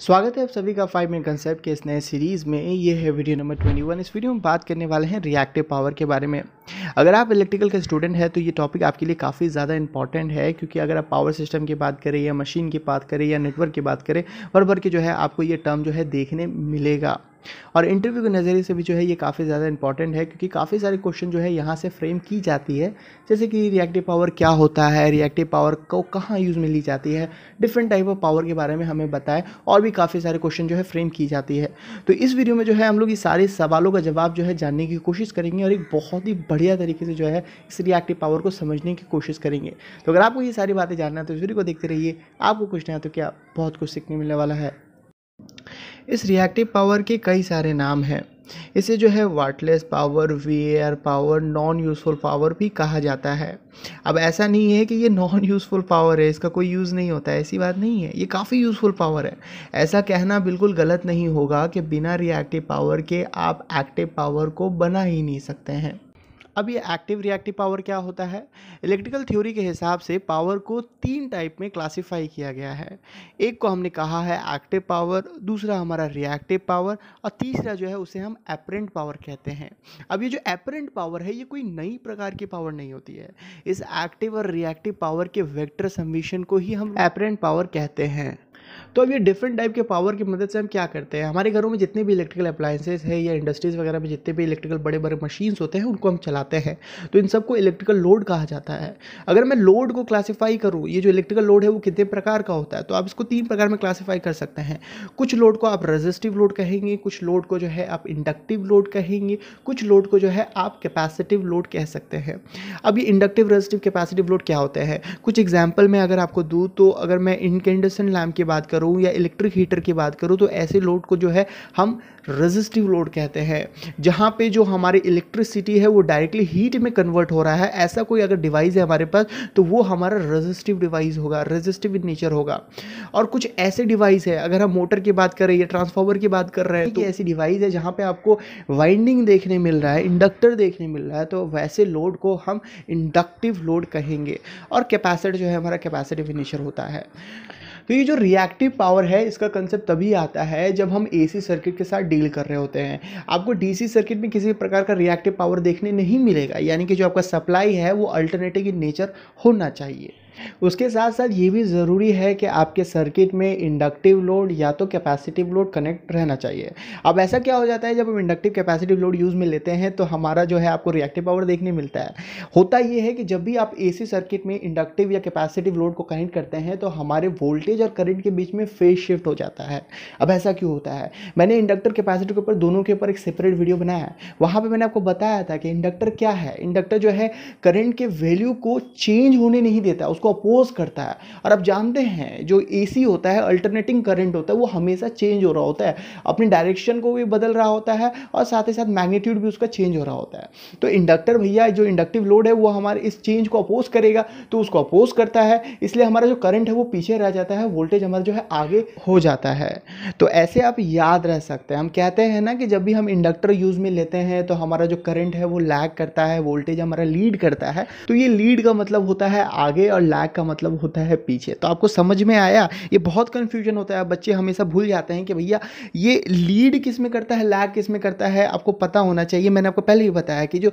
स्वागत है आप सभी का फाइव मिनट कंसेप्ट के इस नए सीरीज़ में ये है वीडियो नंबर ट्वेंटी वन इस वीडियो में बात करने वाले हैं रिएक्टिव पावर के बारे में अगर आप इलेक्ट्रिकल के स्टूडेंट हैं तो ये टॉपिक आपके लिए काफ़ी ज़्यादा इंपॉर्टेंट है क्योंकि अगर आप पावर सिस्टम की बात करें या मशीन की बात करें या नेटवर्क की बात करें भर भर के जो है आपको ये टर्म जो है देखने मिलेगा और इंटरव्यू के नज़रिए से भी जो है ये काफ़ी ज़्यादा इंपॉर्टेंट है क्योंकि काफ़ी सारे क्वेश्चन जो है यहाँ से फ्रेम की जाती है जैसे कि रिएक्टिव पावर क्या होता है रिएक्टिव पावर को कहाँ यूज़ में ली जाती है डिफरेंट टाइप ऑफ पावर के बारे में हमें बताएं और भी काफ़ी सारे क्वेश्चन जो है फ्रेम की जाती है तो इस वीडियो में जो है हम लोग ये सारे सवालों का जवाब जो है जानने की कोशिश करेंगे और एक बहुत ही बढ़िया तरीके से जो है इस रिएक्टिव पावर को समझने की कोशिश करेंगे तो अगर आपको ये सारी बातें जानना है तो इस वीडियो को देखते रहिए आपको कुछ नहीं तो क्या बहुत कुछ सीखने मिलने वाला है इस रिएक्टिव पावर के कई सारे नाम हैं इसे जो है wattless power var power non useful power भी कहा जाता है अब ऐसा नहीं है कि ये नॉन यूज़फुल पावर है इसका कोई यूज़ नहीं होता है ऐसी बात नहीं है ये काफ़ी यूज़फुल पावर है ऐसा कहना बिल्कुल गलत नहीं होगा कि बिना रिएक्टिव पावर के आप एक्टिव पावर को बना ही नहीं सकते हैं अब ये एक्टिव रिएक्टिव पावर क्या होता है इलेक्ट्रिकल थ्योरी के हिसाब से पावर को तीन टाइप में क्लासिफाई किया गया है एक को हमने कहा है एक्टिव पावर दूसरा हमारा रिएक्टिव पावर और तीसरा जो है उसे हम एपरेंट पावर कहते हैं अब ये जो एपरेंट पावर है ये कोई नई प्रकार की पावर नहीं होती है इस एक्टिव और रिएक्टिव पावर के वैक्टर सम्मीशन को ही हम एपरेंट पावर कहते हैं तो अब ये डिफरेंट टाइप के पावर की मदद से हम क्या करते हैं हमारे घरों में जितने भी इलेक्ट्रिकल अप्लाइंसेज है या इंडस्ट्रीज़ वगैरह में जितने भी इलेक्ट्रिकल बड़े बड़े मशीन्स होते हैं उनको हम चलाते हैं तो इन सबको इलेक्ट्रिकल लोड कहा जाता है अगर मैं लोड को क्लासीफाई करूँ ये जो इलेक्ट्रिकल लोड है वो कितने प्रकार का होता है तो आप इसको तीन प्रकार में क्लासीफाई कर सकते हैं कुछ लोड को आप रजिस्टिव लोड कहेंगे कुछ लोड को जो है आप इंडक्टिव लोड कहेंगे कुछ लोड को जो है आप कैपेसिटिव लोड कह सकते हैं अब ये इंडक्टिव रजिस्टिव कैपेसिटिव लोड क्या होते हैं कुछ एग्जाम्पल में अगर आपको दूँ तो अगर मैं इनकेंडसन लैम्प की बात बात करूँ या इलेक्ट्रिक हीटर की बात करूँ तो ऐसे लोड को जो है हम रजिस्टिव लोड कहते हैं जहाँ पे जो हमारी इलेक्ट्रिसिटी है वो डायरेक्टली हीट में कन्वर्ट हो रहा है ऐसा कोई अगर डिवाइस है हमारे पास तो वो हमारा रेजिस्टिव डिवाइस होगा रजिस्टिव इन नेचर होगा और कुछ ऐसे डिवाइस है अगर हम मोटर की बात कर रहे हैं ट्रांसफॉर्मर की बात कर रहे हैं तो ऐसी डिवाइस है जहाँ पर आपको वाइंडिंग देखने मिल रहा है इंडक्टर देखने मिल रहा है तो वैसे लोड को हम इंडक्टिव लोड कहेंगे और कैपेसिटी जो है हमारा कैपेसिटी फिनिशर होता है तो ये जो रिएक्टिव पावर है इसका कंसेप्ट तभी आता है जब हम एसी सर्किट के साथ डील कर रहे होते हैं आपको डीसी सर्किट में किसी भी प्रकार का रिएक्टिव पावर देखने नहीं मिलेगा यानी कि जो आपका सप्लाई है वो अल्टरनेटिव इन नेचर होना चाहिए उसके साथ साथ ये भी ज़रूरी है कि आपके सर्किट में इंडक्टिव लोड या तो कैपेसिटिव लोड कनेक्ट रहना चाहिए अब ऐसा क्या हो जाता है जब हम इंडक्टिव कैपेसिटिव लोड यूज़ में लेते हैं तो हमारा जो है आपको रिएक्टिव पावर देखने मिलता है होता ये है कि जब भी आप ए सर्किट में इंडक्टिव या कैपेसिटिव लोड को कनेक्ट करते हैं तो हमारे वोल्टेज और करंट के बीच में फेज शिफ्ट हो जाता है अब ऐसा क्यों होता है मैंने इंडक्टर कैपेसिटी के ऊपर दोनों के ऊपर एक सेपरेट वीडियो बनाया है वहाँ पर मैंने आपको बताया था कि इंडक्टर क्या है इंडक्टर जो है करंट के वैल्यू को चेंज होने नहीं देता उसको उसको अपोज करता है और आप जानते हैं जो ए होता है अल्टरनेटिंग करंट होता है वो हमेशा चेंज हो रहा होता है अपनी डायरेक्शन को भी बदल रहा होता है और साथ ही साथ मैग्नीट्यूड भी उसका चेंज हो रहा होता है तो इंडक्टर भैया जो इंडक्टिव लोड है वो हमारे इस चेंज को अपोज करेगा तो उसको अपोज करता है इसलिए हमारा जो करंट है वो पीछे रह जाता है वोल्टेज हमारा जो है आगे हो जाता है तो ऐसे आप याद रह सकते हैं हम कहते हैं ना कि जब भी हम इंडक्टर यूज़ में लेते हैं तो हमारा जो करंट है वो लैग करता है वोल्टेज हमारा लीड करता है तो ये लीड का मतलब होता है आगे और लैग ब्लैक का मतलब होता है पीछे तो आपको समझ में आया ये बहुत कन्फ्यूजन होता है बच्चे हमेशा भूल जाते हैं कि भैया ये लीड किस में करता है लैग किस में करता है आपको पता होना चाहिए मैंने आपको पहले ही बताया कि जो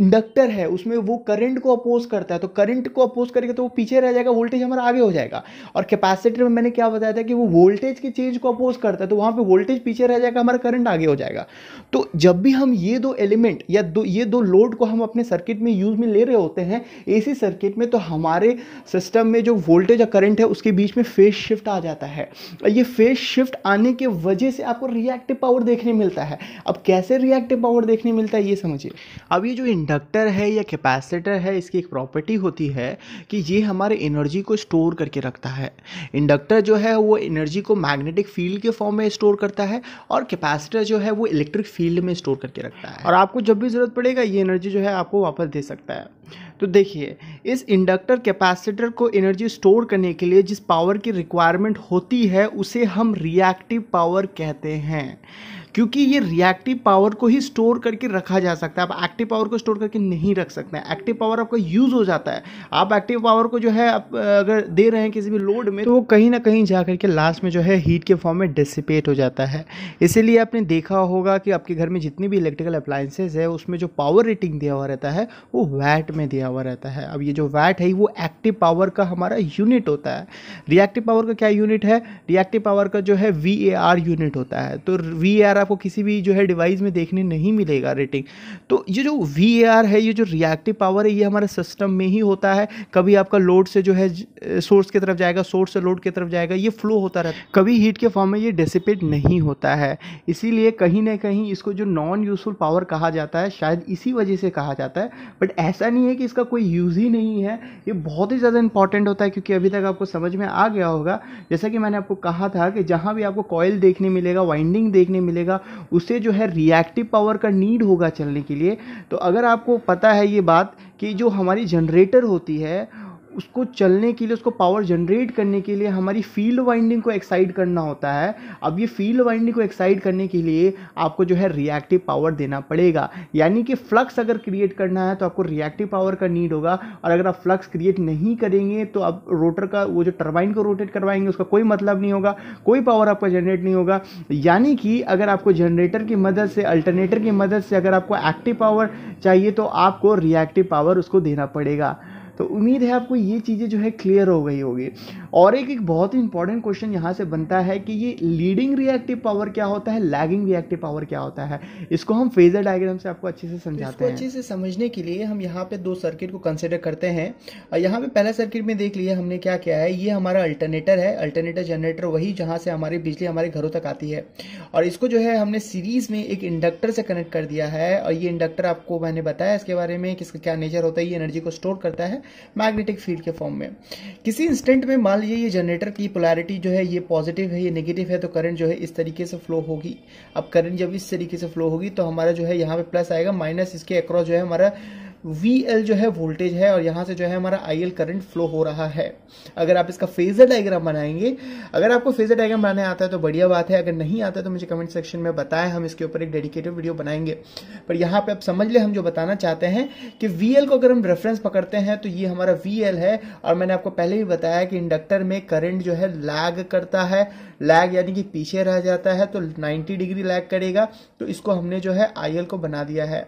इंडक्टर है उसमें वो करंट को अपोज करता है तो करंट को अपोज करेगा तो वो पीछे रह जाएगा वोल्टेज हमारा आगे हो जाएगा और कैपेसिटर में मैंने क्या बताया था कि वो वोल्टेज की चीज़ को अपोज करता है तो वहाँ पर वोल्टेज पीछे रह जाएगा हमारा करंट आगे हो जाएगा तो जब भी हम ये दो एलिमेंट या दो ये दो लोड को हम अपने सर्किट में यूज़ में ले रहे होते हैं ए सर्किट में तो हमारे सिस्टम में जो वोल्टेज या करंट है उसके बीच में फेस शिफ्ट आ जाता है ये फेस शिफ्ट आने के वजह से आपको रिएक्टिव पावर देखने मिलता है अब कैसे रिएक्टिव पावर देखने मिलता है ये समझिए अब ये जो इंडक्टर है या कैपेसिटर है इसकी एक प्रॉपर्टी होती है कि ये हमारे एनर्जी को स्टोर करके रखता है इंडक्टर जो है वो एनर्जी को मैग्नेटिक फील्ड के फॉर्म में स्टोर करता है और कैपेसिटर जो है वो इलेक्ट्रिक फील्ड में स्टोर करके रखता है और आपको जब भी ज़रूरत पड़ेगा ये एनर्जी जो है आपको वापस दे सकता है तो देखिए इस इंडक्टर कैपेसिटर को एनर्जी स्टोर करने के लिए जिस पावर की रिक्वायरमेंट होती है उसे हम रिएक्टिव पावर कहते हैं क्योंकि ये रिएक्टिव पावर को ही स्टोर करके रखा जा सकता है आप एक्टिव पावर को स्टोर करके नहीं रख सकते हैं एक्टिव पावर आपका यूज़ हो जाता है आप एक्टिव पावर को जो है आप अगर दे रहे हैं किसी भी लोड में तो वो कहीं ना कहीं जा करके लास्ट में जो है हीट के फॉर्म में डिसिपेट हो जाता है इसीलिए आपने देखा होगा कि आपके घर में जितनी भी इलेक्ट्रिकल अप्लाइंसेज है उसमें जो पावर रेटिंग दिया हुआ रहता है वो वैट में दिया दिया हुआ रहता है अब ये जो वैट है वो एक्टिव पावर का हमारा यूनिट होता है रिएक्टिव पावर का क्या यूनिट है रिएक्टिव पावर का जो है वी ए आर यूनिट होता है तो वी ए आर आपको किसी भी जो है डिवाइस में देखने नहीं मिलेगा रेटिंग तो ये जो वी ए आर है ये जो रिएक्टिव पावर है ये हमारे सिस्टम में ही होता है कभी आपका लोड से जो है सोर्स की तरफ जाएगा सोर्स से लोड की तरफ जाएगा ये फ्लो होता रहता है कभी हीट के फॉर्म में ये डिसिपेट नहीं होता है इसीलिए कहीं ना कहीं इसको जो नॉन यूजफुल पावर कहा जाता है शायद इसी वजह से कहा जाता है बट ऐसा नहीं है कि इसका इसका कोई यूज़ ही नहीं है ये बहुत ही ज़्यादा इंपॉर्टेंट होता है क्योंकि अभी तक आपको समझ में आ गया होगा जैसा कि मैंने आपको कहा था कि जहाँ भी आपको कॉयल देखने मिलेगा वाइंडिंग देखने मिलेगा उसे जो है रिएक्टिव पावर का नीड होगा चलने के लिए तो अगर आपको पता है ये बात कि जो हमारी जनरेटर होती है उसको चलने के लिए उसको पावर जनरेट करने के लिए हमारी फील्ड वाइंडिंग को एक्साइट करना होता है अब ये फील्ड वाइंडिंग को एक्साइट करने के लिए आपको जो है रिएक्टिव पावर देना पड़ेगा यानी कि फ्लक्स अगर क्रिएट करना है तो आपको रिएक्टिव पावर का नीड होगा और अगर आप फ्लक्स क्रिएट नहीं करेंगे तो आप रोटर का वो जो टर्बाइन को रोटेट करवाएंगे उसका कोई मतलब नहीं होगा कोई पावर आपका जनरेट नहीं होगा यानी कि अगर आपको जनरेटर की मदद से अल्टरनेटर की मदद से अगर आपको एक्टिव पावर चाहिए तो आपको रिएक्टिव पावर उसको देना पड़ेगा तो उम्मीद है आपको ये चीज़ें जो है क्लियर हो गई होगी और एक एक बहुत ही इंपॉर्टेंट क्वेश्चन यहाँ से बनता है कि ये लीडिंग रिएक्टिव पावर क्या होता है लैगिंग रिएक्टिव पावर क्या होता है इसको हम फेजर डायग्राम से आपको अच्छे से समझाते हैं अच्छे से समझने के लिए हम यहाँ पे दो सर्किट को कंसिडर करते हैं यहाँ पे पहला सर्किट में देख लिया हमने क्या किया है ये हमारा अल्टरनेटर है अल्टरनेटर जनरेटर वही जहाँ से हमारी बिजली हमारे घरों तक आती है और इसको जो है हमने सीरीज में एक इंडक्टर से कनेक्ट कर दिया है और ये इंडक्टर आपको मैंने बताया इसके बारे में किसका क्या नेचर होता है ये एनर्जी को स्टोर करता है मैग्नेटिक फील्ड के फॉर्म में किसी इंस्टेंट में मान लीजिए ये जनरेटर की पोलैरिटी जो है ये पॉजिटिव है ये नेगेटिव है तो करंट जो है इस तरीके से फ्लो होगी अब करंट जब इस तरीके से फ्लो होगी तो हमारा जो है यहाँ पे प्लस आएगा माइनस इसके अक्रॉस जो है हमारा वी एल जो है वोल्टेज है और यहाँ से जो है हमारा आई एल करंट फ्लो हो रहा है अगर आप इसका फेजर डायग्राम बनाएंगे अगर आपको फेजर डायग्राम बनाने आता है तो बढ़िया बात है अगर नहीं आता है तो मुझे कमेंट सेक्शन में बताएं हम इसके ऊपर एक डेडिकेटेड वीडियो बनाएंगे पर यहाँ पे आप समझ ले हम जो बताना चाहते हैं कि वी एल को अगर हम रेफरेंस पकड़ते हैं तो ये हमारा वी एल है और मैंने आपको पहले भी बताया कि इंडक्टर में करंट जो है लैग करता है लैग यानी कि पीछे रह जाता है तो नाइन्टी डिग्री लैग करेगा तो इसको हमने जो है आई को बना दिया है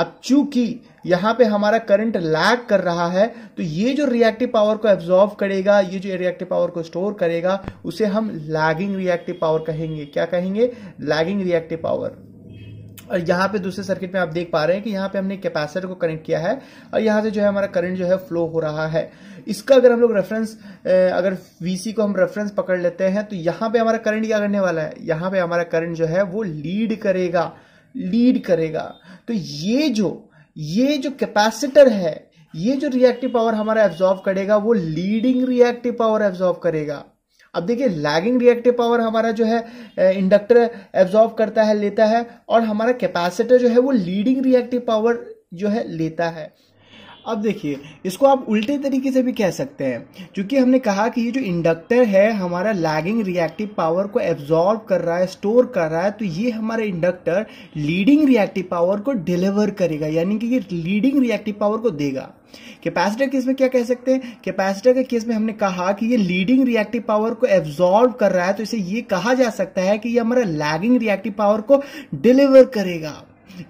अब चूंकि यहाँ यहाँ पे हमारा करंट लैग कर रहा है तो ये जो रिएक्टिव पावर को एब्जॉर्व करेगा ये जो रिएक्टिव पावर को स्टोर करेगा उसे हम लैगिंग रिएक्टिव पावर कहेंगे क्या कहेंगे लैगिंग रिएक्टिव पावर और यहाँ पे दूसरे सर्किट में आप देख पा रहे हैं कि यहाँ पे हमने कैपेसिटर को कनेक्ट किया है और यहाँ से जो है हमारा करंट जो है फ्लो हो रहा है इसका अगर हम लोग रेफरेंस अगर वीसी को हम रेफरेंस पकड़ लेते हैं तो यहाँ पे हमारा करंट क्या करने वाला है यहाँ पे हमारा करंट जो है वो लीड करेगा लीड करेगा तो ये जो ये जो कैपेसिटर है ये जो रिएक्टिव पावर हमारा एब्जॉर्व करेगा वो लीडिंग रिएक्टिव पावर एब्जॉर्व करेगा अब देखिए लैगिंग रिएक्टिव पावर हमारा जो है इंडक्टर एब्जॉर्व करता है लेता है और हमारा कैपेसिटर जो है वो लीडिंग रिएक्टिव पावर जो है लेता है अब देखिए इसको आप उल्टे तरीके से भी कह सकते हैं क्योंकि हमने कहा कि ये जो इंडक्टर है हमारा लैगिंग रिएक्टिव पावर को एब्जॉर्व कर रहा है स्टोर कर रहा है तो ये हमारा इंडक्टर लीडिंग रिएक्टिव पावर को डिलीवर करेगा यानी कि ये लीडिंग रिएक्टिव पावर को देगा कैपेसिटर केस में क्या कह सकते हैं कैपेसिटर के केस में हमने कहा कि ये लीडिंग रिएक्टिव पावर को एब्जॉर्व कर रहा है तो इसे ये कहा जा सकता है कि ये हमारा लैगिंग रिएक्टिव पावर को डिलीवर करेगा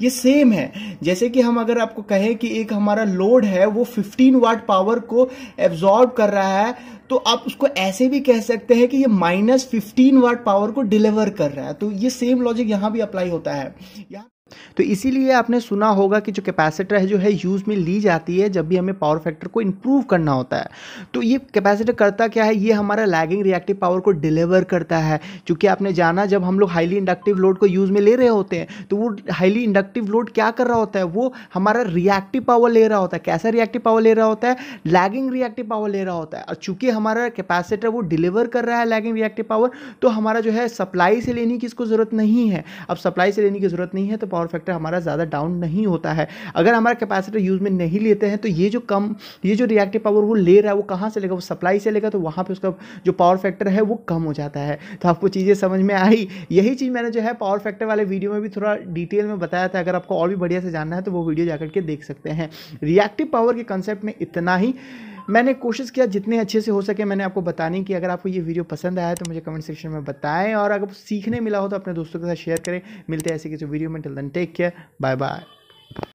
ये सेम है जैसे कि हम अगर आपको कहें कि एक हमारा लोड है वो 15 वाट पावर को एब्जॉर्ब कर रहा है तो आप उसको ऐसे भी कह सकते हैं कि ये माइनस फिफ्टीन वाट पावर को डिलीवर कर रहा है तो ये सेम लॉजिक यहां भी अप्लाई होता है यहां तो इसीलिए आपने सुना होगा कि जो कैपेसिटर है जो है यूज़ में ली जाती है जब भी हमें पावर फैक्टर को इम्प्रूव करना होता है तो ये कैपेसिटर करता क्या है ये हमारा लैगिंग रिएक्टिव पावर को डिलीवर करता है क्योंकि आपने जाना जब हम लोग हाईली इंडक्टिव लोड को यूज़ में ले रहे होते हैं तो वो हाईली इंडक्टिव लोड क्या कर रहा होता है वो हमारा रिएक्टिव पावर ले रहा होता है कैसा रिएक्टिव पावर ले रहा होता है लैगिंग रिएक्टिव पावर ले रहा होता है और चूंकि हमारा कैपेसिटर वो डिलीवर कर रहा है लैगिंग रिएक्टिव पावर तो हमारा जो है सप्लाई से लेने की इसको ज़रूरत नहीं है अब सप्लाई से लेने की ज़रूरत नहीं है तो पावर फैक्टर हमारा ज़्यादा डाउन नहीं होता है अगर हमारा कैपेसिटर यूज़ में नहीं लेते हैं तो ये जो कम ये जो रिएक्टिव पावर वो ले रहा है वो कहाँ से लेगा वो सप्लाई से लेगा तो वहाँ पर उसका जो पावर फैक्टर है वो कम हो जाता है तो आपको चीज़ें समझ में आई यही चीज़ मैंने जो है पावर फैक्टर वाले वीडियो में भी थोड़ा डिटेल में बताया था अगर आपको और भी बढ़िया से जानना है तो वो वीडियो जाकर के देख सकते हैं रिएक्टिव पावर के कंसेप्ट में इतना ही मैंने कोशिश किया जितने अच्छे से हो सके मैंने आपको बताने की अगर आपको ये वीडियो पसंद आया तो मुझे कमेंट सेक्शन में बताएं और अगर सीखने मिला हो तो अपने दोस्तों के साथ शेयर करें मिलते हैं ऐसे किसी वीडियो में till then take care bye bye